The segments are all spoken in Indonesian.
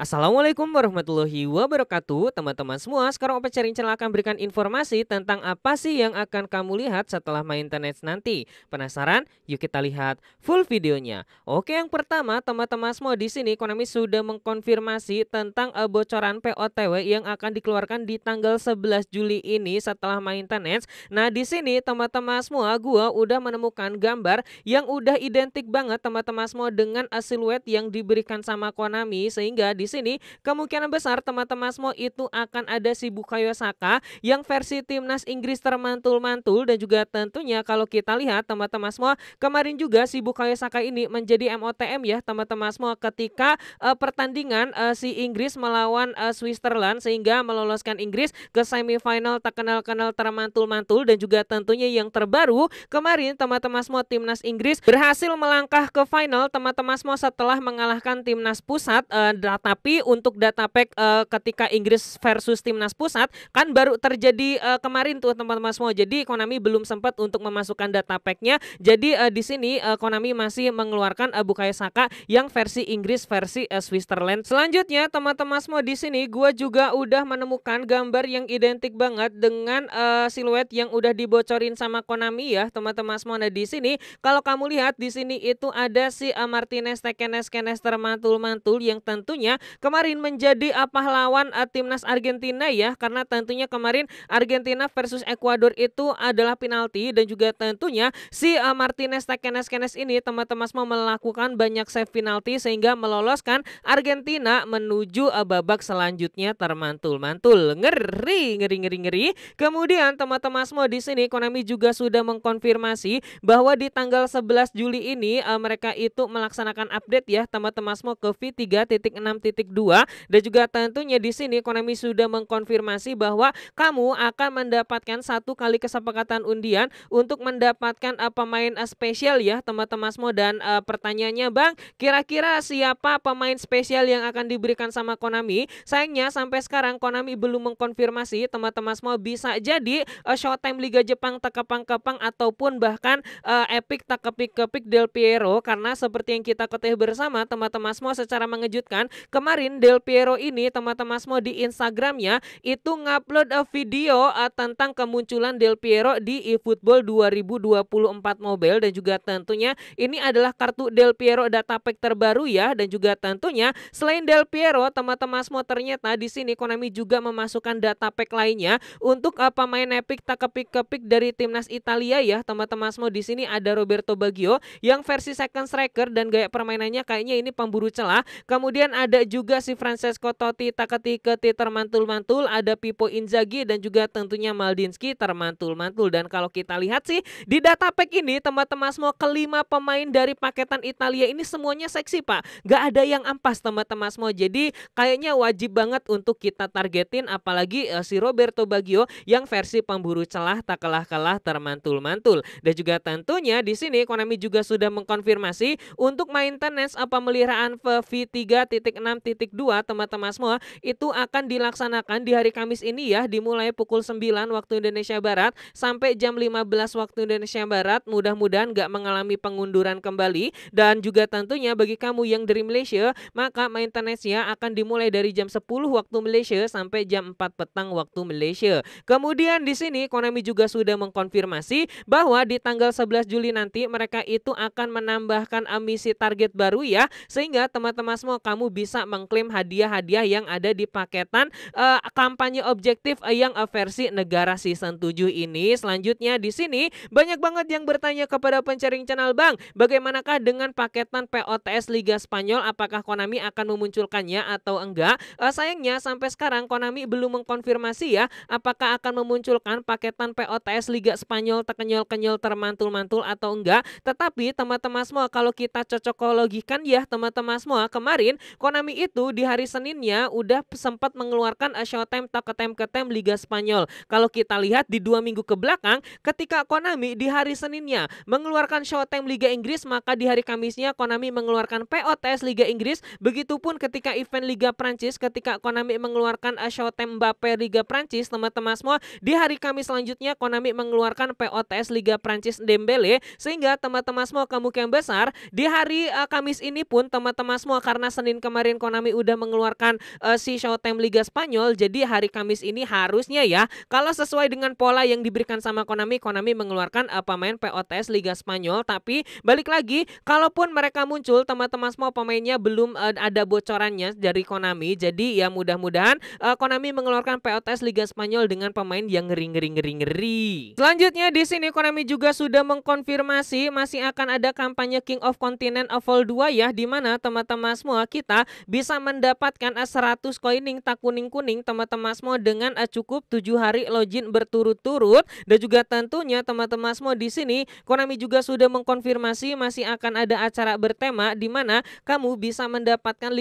Assalamualaikum warahmatullahi wabarakatuh, teman-teman semua. Sekarang Opa Cerincil akan berikan informasi tentang apa sih yang akan kamu lihat setelah main internet nanti. Penasaran? Yuk kita lihat full videonya. Oke, yang pertama, teman-teman semua di sini Konami sudah mengkonfirmasi tentang eh, bocoran POTW yang akan dikeluarkan di tanggal 11 Juli ini setelah main internet Nah, di sini teman-teman semua gua udah menemukan gambar yang udah identik banget teman-teman semua dengan eh, siluet yang diberikan sama Konami sehingga di sini kemungkinan besar teman-teman semua itu akan ada si Bukayo Saka yang versi timnas Inggris termantul-mantul dan juga tentunya kalau kita lihat teman-teman semua kemarin juga si Bukayo Saka ini menjadi MOTM ya teman-teman semua ketika uh, pertandingan uh, si Inggris melawan uh, Switzerland sehingga meloloskan Inggris ke semifinal tak kenal kenal termantul-mantul dan juga tentunya yang terbaru kemarin teman-teman semua timnas Inggris berhasil melangkah ke final teman-teman semua setelah telah mengalahkan timnas pusat uh, tapi untuk data pack uh, ketika Inggris versus timnas pusat kan baru terjadi uh, kemarin tuh teman-teman semua. Jadi Konami belum sempat untuk memasukkan data packnya. Jadi uh, di sini uh, Konami masih mengeluarkan uh, Bukayo Saka yang versi Inggris versi uh, Switzerland. Selanjutnya teman-teman semua di sini gue juga udah menemukan gambar yang identik banget dengan uh, siluet yang udah dibocorin sama Konami ya teman-teman semua. Nah di sini kalau kamu lihat di sini itu ada si uh, Martinez Tekenes Vasquez termantul-mantul yang tentunya kemarin menjadi pahlawan eh, timnas Argentina ya karena tentunya kemarin Argentina versus Ekuador itu adalah penalti dan juga tentunya si uh, Martinez Tekenes-Kenes ini teman-teman semua melakukan banyak save penalti sehingga meloloskan Argentina menuju eh, babak selanjutnya termantul-mantul ngeri ngeri ngeri ngeri kemudian teman-teman semua di sini Konami juga sudah mengkonfirmasi bahwa di tanggal 11 Juli ini mereka itu melaksanakan update ya ya teman-teman semua ke V3.6.2 dan juga tentunya di sini Konami sudah mengkonfirmasi bahwa kamu akan mendapatkan satu kali kesepakatan undian untuk mendapatkan uh, pemain uh, spesial ya teman-teman semua dan uh, pertanyaannya Bang kira-kira siapa pemain spesial yang akan diberikan sama Konami? Sayangnya sampai sekarang Konami belum mengkonfirmasi teman-teman semua bisa jadi uh, Showtime Liga Jepang tekepang-kepang ataupun bahkan uh, Epic tekepik-kepik Del Piero karena seperti yang kita ketahui bersama sama teman-teman semua secara mengejutkan kemarin Del Piero ini teman-teman semua di Instagramnya itu ngupload eh, video uh, tentang kemunculan Del Piero di eFootball 2024 Mobile dan juga tentunya ini adalah kartu Del Piero data pack terbaru ya dan juga tentunya selain Del Piero teman-teman semua ternyata di sini Konami juga memasukkan data pack lainnya untuk uh, eh, main epic tak kepik-kepik dari timnas Italia ya teman-teman semua di sini ada Roberto Baggio yang versi second striker dan gaya permainannya kayaknya ini pemburu celah. Kemudian ada juga si Francesco Totti Takati keti termantul-mantul, ada Pipo Inzaghi dan juga tentunya Maldinski termantul-mantul. Dan kalau kita lihat sih di data pack ini teman-teman semua kelima pemain dari paketan Italia ini semuanya seksi pak. Gak ada yang ampas teman-teman semua. Jadi kayaknya wajib banget untuk kita targetin apalagi uh, si Roberto Baggio yang versi pemburu celah tak kalah-kalah termantul-mantul. Dan juga tentunya di sini Konami juga sudah mengkonfirmasi untuk maintenance pemeliharaan V3.6.2 teman-teman semua itu akan dilaksanakan di hari Kamis ini ya dimulai pukul 9 waktu Indonesia Barat sampai jam 15 waktu Indonesia Barat. Mudah-mudahan gak mengalami pengunduran kembali dan juga tentunya bagi kamu yang dari Malaysia maka maintenance-nya akan dimulai dari jam 10 waktu Malaysia sampai jam 4 petang waktu Malaysia. Kemudian di sini Konami juga sudah mengkonfirmasi bahwa di tanggal 11 Juli nanti mereka itu akan menambahkan emisi target baru ya sehingga teman-teman semua kamu bisa mengklaim hadiah-hadiah yang ada di paketan uh, kampanye objektif eh, yang uh, versi negara season 7 ini. Selanjutnya di sini banyak banget yang bertanya kepada pencaring channel Bang, bagaimanakah dengan paketan POTS Liga Spanyol apakah Konami akan memunculkannya atau enggak? Uh, sayangnya sampai sekarang Konami belum mengkonfirmasi ya apakah akan memunculkan paketan POTS Liga Spanyol terkenyol-kenyol termantul-mantul atau enggak. Tetapi teman-teman semua kalau kita cocokologikan kan ya teman-teman semua kemarin Konami itu di hari Seninnya udah sempat mengeluarkan eh, Showtime short time tak ketem ketem Liga Spanyol. Kalau kita lihat di dua minggu ke belakang ketika Konami di hari Seninnya mengeluarkan Showtime time Liga Inggris maka di hari Kamisnya Konami mengeluarkan POTS Liga Inggris. Begitupun ketika event Liga Prancis ketika Konami mengeluarkan eh, Showtime time Mbappe Liga Prancis teman-teman semua di hari Kamis selanjutnya Konami mengeluarkan POTS Liga Prancis Dembele sehingga teman-teman semua kamu yang besar di hari uh, Kamis ini pun teman-teman semua karena Senin kemarin Konami udah mengeluarkan uh, si Showtime Liga Spanyol jadi hari Kamis ini harusnya ya kalau sesuai dengan pola yang diberikan sama Konami Konami mengeluarkan uh, pemain POTS Liga Spanyol tapi balik lagi kalaupun mereka muncul teman-teman semua pemainnya belum uh, ada bocorannya dari Konami jadi ya mudah-mudahan uh, Konami mengeluarkan POTS Liga Spanyol dengan pemain yang ngeri-ngeri-ngeri-ngeri. Selanjutnya di sini Konami juga sudah mengkonfirmasi masih akan ada kampanye King of Continent of All 2 hadiah ya, di mana teman-teman semua kita bisa mendapatkan 100 eh, koining tak kuning-kuning teman-teman semua dengan eh, cukup 7 hari login berturut-turut dan juga tentunya teman-teman semua di sini Konami juga sudah mengkonfirmasi masih akan ada acara bertema di mana kamu bisa mendapatkan 50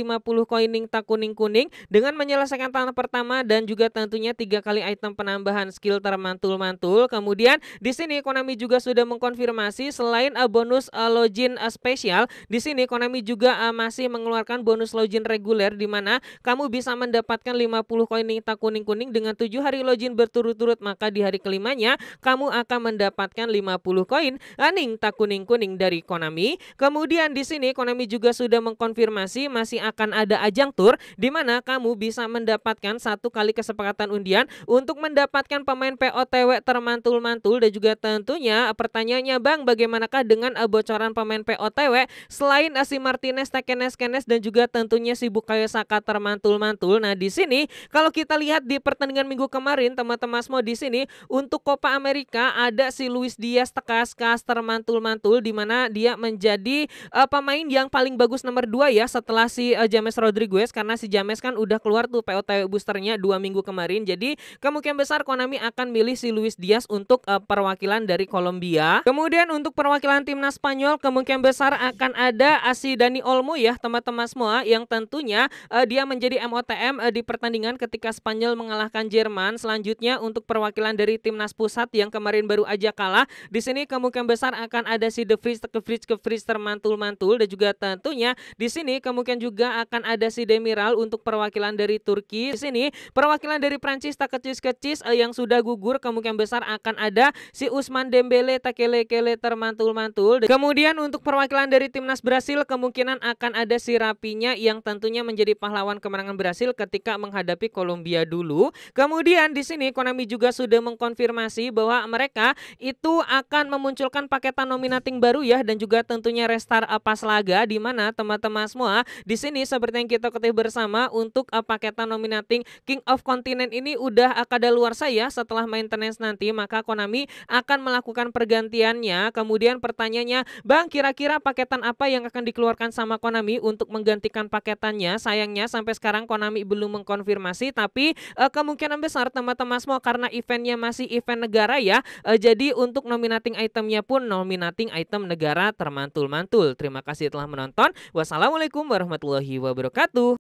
koining tak kuning-kuning dengan menyelesaikan tahap pertama dan juga tentunya tiga kali item penambahan skill termantul-mantul. Kemudian di sini Konami juga sudah mengkonfirmasi selain eh, bonus login spesial di sini Konami kami juga uh, masih mengeluarkan bonus login reguler di mana kamu bisa mendapatkan 50 koin nita kuning-kuning dengan 7 hari login berturut-turut maka di hari kelimanya kamu akan mendapatkan 50 koin eh, tak kuning-kuning dari Konami. Kemudian di sini Konami juga sudah mengkonfirmasi masih akan ada ajang tur di mana kamu bisa mendapatkan satu kali kesepakatan undian untuk mendapatkan pemain POTW termantul-mantul dan juga tentunya eh, pertanyaannya Bang bagaimanakah dengan bocoran pemain POTW selain asli si Martinez, Tekenes, Kenes dan juga tentunya si Bukayo Saka termantul-mantul. Nah, di sini kalau kita lihat di pertandingan minggu kemarin teman-teman semua di sini untuk Copa America ada si Luis Diaz tekas-kas termantul-mantul di mana dia menjadi uh, pemain yang paling bagus nomor dua ya setelah si uh, James Rodriguez karena si James kan udah keluar tuh POTW boosternya dua minggu kemarin. Jadi kemungkinan besar Konami akan milih si Luis Diaz untuk uh, perwakilan dari Kolombia. Kemudian untuk perwakilan timnas Spanyol kemungkinan besar akan ada Asi si Dani Olmo ya teman-teman semua yang tentunya uh, dia menjadi MOTM uh, eh, di pertandingan ketika Spanyol mengalahkan Jerman. Selanjutnya untuk perwakilan dari timnas pusat yang kemarin baru aja kalah. Di sini kemungkinan besar akan ada si The Vries, ke Vries, ke Vries termantul-mantul dan juga tentunya di sini kemungkinan juga akan ada si Demiral untuk perwakilan dari Turki. Di sini perwakilan dari Prancis tak kecis-kecis uh, eh, yang sudah gugur kemungkinan besar akan ada si Usman Dembele Takele-kele termantul-mantul. Kemudian untuk perwakilan dari timnas Brasil kemungkinan akan ada si Rapinya yang tentunya menjadi pahlawan kemenangan Brasil ketika menghadapi Kolombia dulu. Kemudian di sini Konami juga sudah mengkonfirmasi bahwa mereka itu akan memunculkan paketan nominating baru ya dan juga tentunya restart apa laga di mana teman-teman semua di sini seperti yang kita ketahui bersama untuk eh, paketan nominating King of Continent ini udah akan eh, luar saya setelah maintenance nanti maka Konami akan melakukan pergantiannya. Kemudian pertanyaannya, Bang kira-kira paketan apa yang akan di dikeluarkan sama Konami untuk menggantikan paketannya. Sayangnya sampai sekarang Konami belum mengkonfirmasi, tapi uh, kemungkinan besar teman-teman semua karena eventnya masih event negara ya, uh, jadi untuk nominating itemnya pun nominating item negara termantul-mantul. Terima kasih telah menonton. Wassalamualaikum warahmatullahi wabarakatuh.